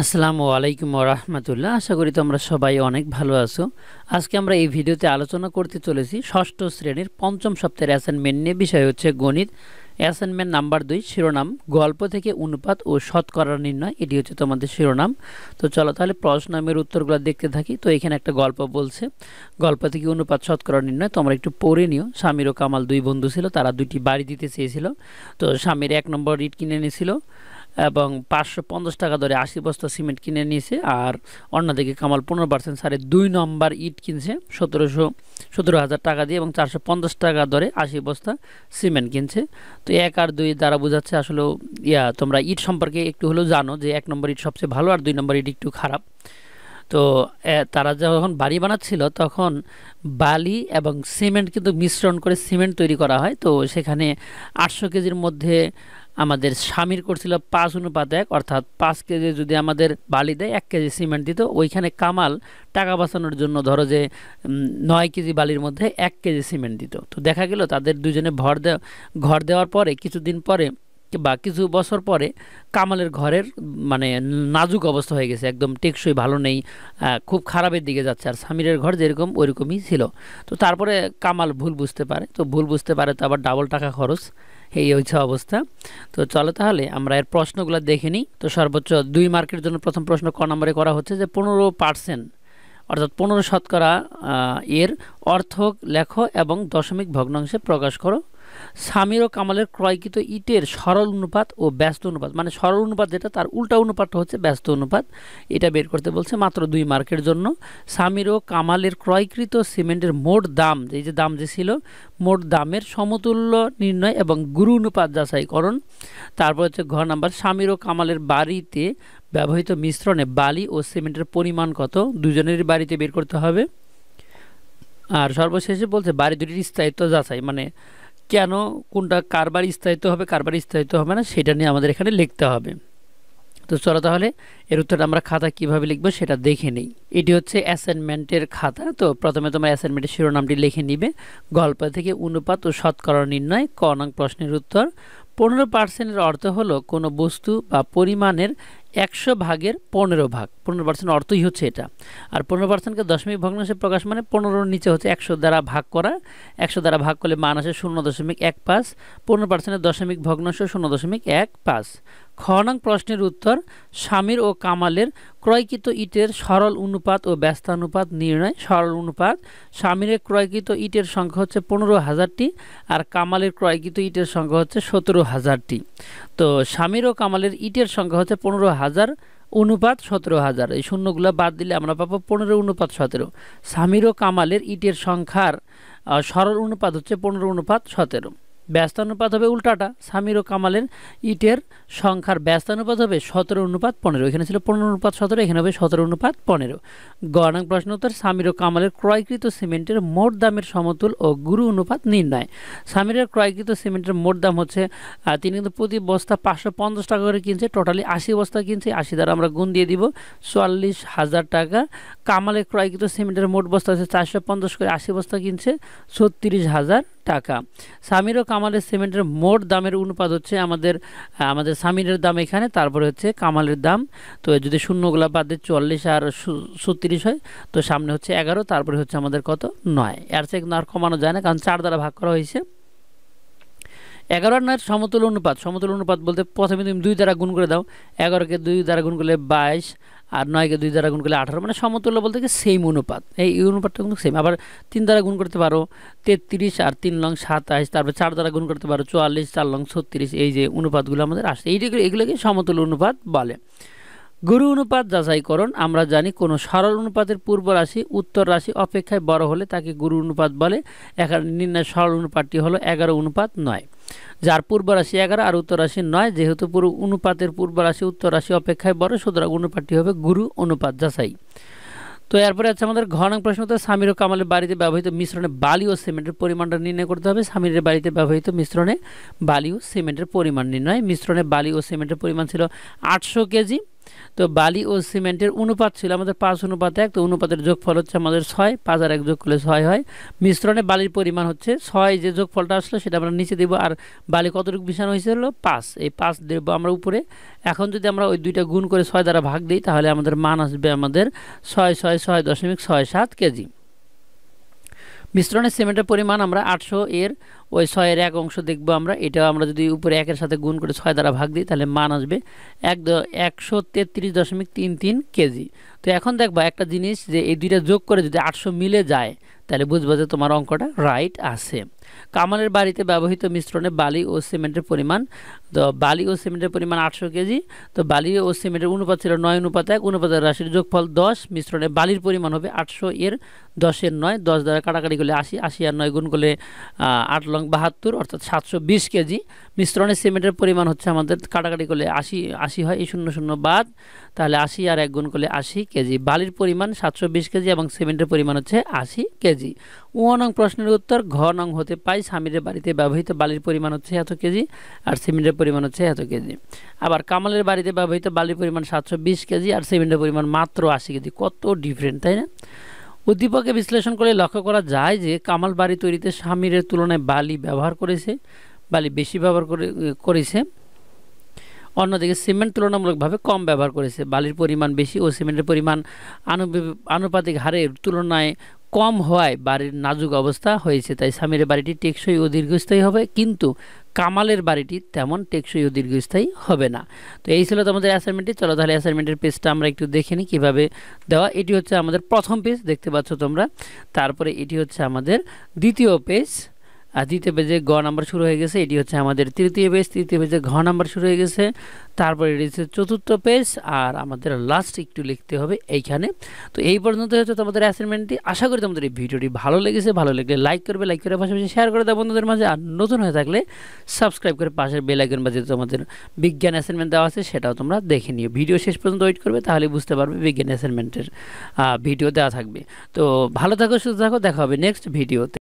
আসসালামু আলাইকুম রহমতুল্লাহ আশা করি তোমরা সবাই অনেক ভালো আছো আজকে আমরা এই ভিডিওতে আলোচনা করতে চলেছি ষষ্ঠ শ্রেণীর পঞ্চম সপ্তাহের অ্যাসাইনমেন্ট নিয়ে বিষয় হচ্ছে গণিত অ্যাসাইনমেন্ট নাম্বার দুই শিরোনাম গল্প থেকে অনুপাত ও করার নির্ণয় এটি হচ্ছে তোমাদের শিরোনাম তো চলো তাহলে প্রশ্নামের উত্তরগুলো দেখতে থাকি তো এখানে একটা গল্প বলছে গল্প থেকে অনুপাত করার নির্ণয় তোমরা একটু পড়ে নিও স্বামীর ও কামাল দুই বন্ধু ছিল তারা দুটি বাড়ি দিতে চেয়েছিল তো স্বামীর এক নম্বর ইট কিনে এনেছিল এবং পাঁচশো পঞ্চাশ টাকা ধরে আশি বস্তা সিমেন্ট কিনে নিয়েছে আর অন্যদিকে কামাল পনেরো পার্সেন্ট সাড়ে দুই নম্বর ইট কিনছে সতেরোশো সতেরো হাজার টাকা দিয়ে এবং চারশো পঞ্চাশ টাকা ধরে আশি বস্তা সিমেন্ট কিনছে তো এক আর দুই দ্বারা বোঝাচ্ছে আসলে ইয়া তোমরা ইট সম্পর্কে একটু হলেও জানো যে এক নম্বর ইট সবচেয়ে ভালো আর দুই নম্বর ইট একটু খারাপ তো তারা যখন বাড়ি বানাচ্ছিল তখন বালি এবং সিমেন্ট কিন্তু মিশ্রণ করে সিমেন্ট তৈরি করা হয় তো সেখানে আটশো কেজির মধ্যে আমাদের স্বামীর করছিল পাঁচ অনুপাত এক অর্থাৎ পাঁচ কেজি যদি আমাদের বালি দেয় এক কেজি সিমেন্ট দিত ওইখানে কামাল টাকা বাঁচানোর জন্য ধরো যে নয় কেজি বালির মধ্যে এক কেজি সিমেন্ট দিত তো দেখা গেল তাদের দুজনে ভর দেওয়া ঘর দেওয়ার পরে কিছুদিন পরে বা কিছু বছর পরে কামালের ঘরের মানে নাজুক অবস্থা হয়ে গেছে একদম টেকসই ভালো নেই খুব খারাপের দিকে যাচ্ছে আর স্বামীরের ঘর যেরকম ওইরকমই ছিল তো তারপরে কামাল ভুল বুঝতে পারে তো ভুল বুঝতে পারে তো আবার ডাবল টাকা খরচ এই হচ্ছে অবস্থা তো চলো তাহলে আমরা এর প্রশ্নগুলো দেখে নিই তো সর্বোচ্চ দুই মার্কের জন্য প্রথম প্রশ্ন ক নম্বরে করা হচ্ছে যে পনেরো পার্সেন্ট অর্থাৎ পনেরো শতকরা এর অর্থ লেখ এবং দশমিক ভগ্নাংশে প্রকাশ করো সামির ও কামালের ক্রয়কৃত ইটের সরল অনুপাত ও ব্যস্ত অনুপাত মানে সরল অনুপাত যেটা তার উল্টা অনুপাতটা হচ্ছে ব্যস্ত অনুপাত এটা বের করতে বলছে মাত্র দুই মার্কের জন্য সামির ও কামালের ক্রয়কৃত সিমেন্টের মোট দাম এই যে দাম যে ছিল মোট দামের সমতুল্য নির্ণয় এবং গুরু অনুপাত যাচাইকরণ তারপর হচ্ছে ঘর নাম্বার স্বামীর ও কামালের বাড়িতে ব্যবহৃত মিশ্রণে বালি ও সিমেন্টের পরিমাণ কত দুজনের বাড়িতে বের করতে হবে আর সর্বশেষে বলছে বাড়ি দুটির স্থায়িত্ব যাচাই মানে কেন কোনটা কারবার স্থায়িত হবে কারবার স্থায়িত হবে না সেটা নিয়ে আমাদের এখানে লিখতে হবে তো চলো তাহলে এর উত্তরটা আমরা খাতা কিভাবে লিখবো সেটা দেখে নিই এটি হচ্ছে অ্যাসাইনমেন্টের খাতা তো প্রথমে তোমার অ্যাসাইনমেন্টের শিরোনামটি লিখে নিবে গল্প থেকে অনুপাত ও শতকরা নির্ণয় ক নং প্রশ্নের উত্তর পনেরো পার্সেন্টের অর্থ হলো কোনো বস্তু বা পরিমাণের একশো ভাগের পনেরো ভাগ পনেরো পার্সেন্ট অর্থই হচ্ছে এটা আর পনেরো পার্সেন্টকে দশমিক ভগ্নাংশে প্রকাশ মানে পনেরোর নিচে হচ্ছে একশো দ্বারা ভাগ করা একশো দ্বারা ভাগ করলে মান আসে শূন্য দশমিক এক পাঁচ পনেরো পার্সেন্টের দশমিক ভগ্নাংশ শূন্য দশমিক এক পাঁচ খনাং প্রশ্নের উত্তর স্বামীর ও কামালের ক্রয়কৃত ইটের সরল অনুপাত ও ব্যস্তানুপাত নির্ণয় সরল অনুপাত স্বামীরের ক্রয়কৃত ইটের সংখ্যা হচ্ছে পনেরো হাজারটি আর কামালের ক্রয়কৃত ইটের সংখ্যা হচ্ছে সতেরো হাজারটি তো স্বামীর ও কামালের ইটের সংখ্যা হচ্ছে পনেরো হাজার অনুপাত সতেরো হাজার এই শূন্যগুলো বাদ দিলে আমরা পাবো পনেরো অনুপাত সতেরো সামির ও কামালের ইটের সংখ্যার সরল অনুপাত হচ্ছে পনেরো অনুপাত সতেরো ব্যস্তানুপাত হবে উল্টাটা স্বামীর ও কামালের ইটের সংখ্যার ব্যস্তানুপাত হবে সতেরো অনুপাত পনেরো এখানে ছিল পনেরো অনুপাত সতেরো এখানে হবে সতেরো অনুপাত পনেরো গণাঙ্ক প্রশ্ন উত্তর স্বামীর ও কামালের ক্রয়কৃত সিমেন্টের মোট দামের সমতুল ও গুরু অনুপাত নির্ণয় স্বামীরের ক্রয়কৃত সিমেন্টের মোট দাম হচ্ছে তিনি কিন্তু প্রতি বস্তা পাঁচশো পঞ্চাশ টাকা করে কিনছে টোটালি আশি বস্তা কিনছে আশি দ্বারা আমরা গুণ দিয়ে দিব চুয়াল্লিশ হাজার টাকা কামালের ক্রয়কৃত সিমেন্টের মোট বস্তা হচ্ছে চারশো পঞ্চাশ করে আশি বস্তা কিনছে ছত্রিশ হাজার টাকা সামির ও কামালের সিমেন্টের মোট দামের অনুপাত হচ্ছে আমাদের আমাদের সামিরের দাম এখানে তারপরে হচ্ছে কামালের দাম তো যদি শূন্যগুলা বাদে চল্লিশ আর ছত্রিশ হয় তো সামনে হচ্ছে এগারো তারপরে হচ্ছে আমাদের কত নয় এর চেক আর কমানো যায় না কারণ চার দ্বারা ভাগ করা হয়েছে এগারো আর নয় সমতুল অনুপাত সমতুল অনুপাত বলতে প্রথমে তুমি দুই দ্বারা গুণ করে দাও এগারোকে দুই দ্বারা গুণ করলে বাইশ আর নয়কে দুই দ্বারা গুণ করলে আঠারো মানে সমতুল্য বলতে কি সেম অনুপাত এই অনুপাতটা কিন্তু সেম আবার তিন দ্বারা গুণ করতে পারো তেত্রিশ আর তিন লং সাতাইশ তারপর চার দ্বারা গুণ করতে পারো চুয়াল্লিশ চার লং ছত্রিশ এই যে অনুপাতগুলো আমাদের আসে এইগুলো এগুলোকে সমতুল অনুপাত বলে গুরু অনুপাত যাচাইকরণ আমরা জানি কোনো সরল অনুপাতের পূর্ব রাশি উত্তর রাশি অপেক্ষায় বড় হলে তাকে গুরু অনুপাত বলে এখানে নির্ণয় সরল অনুপাতটি হলো এগারো অনুপাত নয় যার পূর্ব রাশি এগারো আর উত্তর রাশি নয় যেহেতু পুরো অনুপাতের পূর্ব রাশি উত্তর রাশি অপেক্ষায় বড় সুতরাং অনুপাতটি হবে গুরু অনুপাত যাচাই তো এরপরে আছে আমাদের ঘন প্রশ্ন তো স্বামীর ও কামালের বাড়িতে ব্যবহৃত মিশ্রণে বালি ও সিমেন্টের পরিমাণটা নির্ণয় করতে হবে স্বামীর বাড়িতে ব্যবহৃত মিশ্রণে বালি ও সিমেন্টের পরিমাণ নির্ণয় মিশ্রণে বালি ও সিমেন্টের পরিমাণ ছিল আটশো কেজি তো বালি ও সিমেন্টের অনুপাত ছিল আমাদের পাঁচ অনুপাত এক তো অনুপাতের যোগফল হচ্ছে আমাদের ছয় পাঁচ আর এক যোগ করলে ছয় হয় মিশ্রণে বালির পরিমাণ হচ্ছে ছয় যে যোগফলটা আসলো সেটা আমরা নিচে দেবো আর বালি কতটুকু মিশানো হয়েছিল পাঁচ এই পাঁচ দেবো আমরা উপরে এখন যদি আমরা ওই দুইটা গুণ করে ছয় দ্বারা ভাগ দিই তাহলে আমাদের মান আসবে আমাদের ছয় ছয় ছয় দশমিক ছয় সাত কেজি মিশ্রণে সিমেন্টের পরিমাণ আমরা আটশো এর ওই ছয়ের এক অংশ দেখব আমরা এটা আমরা যদি উপরে একের সাথে গুণ করে ছয় দ্বারা ভাগ দিই তাহলে মান আসবে এক একশো তেত্রিশ দশমিক তিন তিন কেজি তো এখন দেখবো একটা জিনিস যে এই দুইটা যোগ করে যদি আটশো মিলে যায় তাহলে বুঝবো যে তোমার অঙ্কটা রাইট আছে কামালের বাড়িতে ব্যবহৃত মিশ্রণে বালি ও সিমেন্টের পরিমাণ তো বালি ও সিমেন্টের পরিমাণ আটশো কেজি তো বালি ও সিমেন্টের অনুপাত ছিল নয় অনুপাত এক অনুপাতের রাশির যোগফল দশ মিশ্রণে বালির পরিমাণ হবে আটশো এর দশের নয় দশ দ্বারা কাটাকাটি করলে আশি আশি আর নয় গুণ করলে আট লং বাহাত্তর অর্থাৎ সাতশো বিশ কেজি মিশ্রণে সিমেন্টের পরিমাণ হচ্ছে আমাদের কাটাকাটি করলে আশি আশি হয় এই শূন্য শূন্য বাদ তাহলে আশি আর এক গুণ করলে আশি কেজি বালির পরিমাণ সাতশো বিশ কেজি এবং সিমেন্টের পরিমাণ হচ্ছে আশি কেজি ও নং প্রশ্নের উত্তর ঘ নং হতে পাই স্বামীরের বাড়িতে ব্যবহৃত বালির পরিমাণ হচ্ছে এত কেজি আর সিমেন্টের পরিমাণ হচ্ছে এত কেজি আবার কামালের বাড়িতে ব্যবহৃত বালির পরিমাণ সাতশো বিশ কেজি আর সিমেন্টের পরিমাণ মাত্র আশি কেজি কত ডিফারেন্ট তাই না উদ্দীপকে বিশ্লেষণ করে লক্ষ্য করা যায় যে কামাল বাড়ি তৈরিতে স্বামীরের তুলনায় বালি ব্যবহার করেছে বালি বেশি ব্যবহার করে করেছে অন্যদিকে সিমেন্ট তুলনামূলকভাবে কম ব্যবহার করেছে বালির পরিমাণ বেশি ও সিমেন্টের পরিমাণ আনুপাতিক হারের তুলনায় কম হওয়ায় বাড়ির নাজুক অবস্থা হয়েছে তাই স্বামীর বাড়িটি টেকসই ও দীর্ঘস্থায়ী হবে কিন্তু কামালের বাড়িটি তেমন টেকসই ও দীর্ঘস্থায়ী হবে না তো এই ছিল তোমাদের অ্যাসাইনমেন্টটি চলো তাহলে অ্যাসাইনমেন্টের পেজটা আমরা একটু দেখে নিই কীভাবে দেওয়া এটি হচ্ছে আমাদের প্রথম পেজ দেখতে পাচ্ছ তোমরা তারপরে এটি হচ্ছে আমাদের দ্বিতীয় পেজ আর দ্বিতীয় পেজে গ নাম্বার শুরু হয়ে গেছে এটি হচ্ছে আমাদের তৃতীয় পেজ তৃতীয় পেজে ঘ নাম্বার শুরু হয়ে গেছে তারপর এটি হচ্ছে চতুর্থ পেজ আর আমাদের লাস্ট একটু লিখতে হবে এইখানে তো এই পর্যন্ত হচ্ছে তোমাদের অ্যাসাইনমেন্টটি আশা করি তোমাদের এই ভিডিওটি ভালো লেগেছে ভালো লাগলে লাইক করবে লাইক করার পাশাপাশি শেয়ার করে দেওয়া বন্ধুদের মাঝে আর নতুন হয়ে থাকলে সাবস্ক্রাইব করে পাশের বেলাইকন বাজে তোমাদের বিজ্ঞান অ্যাসাইনমেন্ট দেওয়া আছে সেটাও তোমরা দেখে নিও ভিডিও শেষ পর্যন্ত ওয়েট করবে তাহলে বুঝতে পারবে বিজ্ঞান অ্যাসাইনমেন্টের ভিডিও দেওয়া থাকবে তো ভালো থাকো সুস্থ থাকো দেখা হবে নেক্সট ভিডিওতে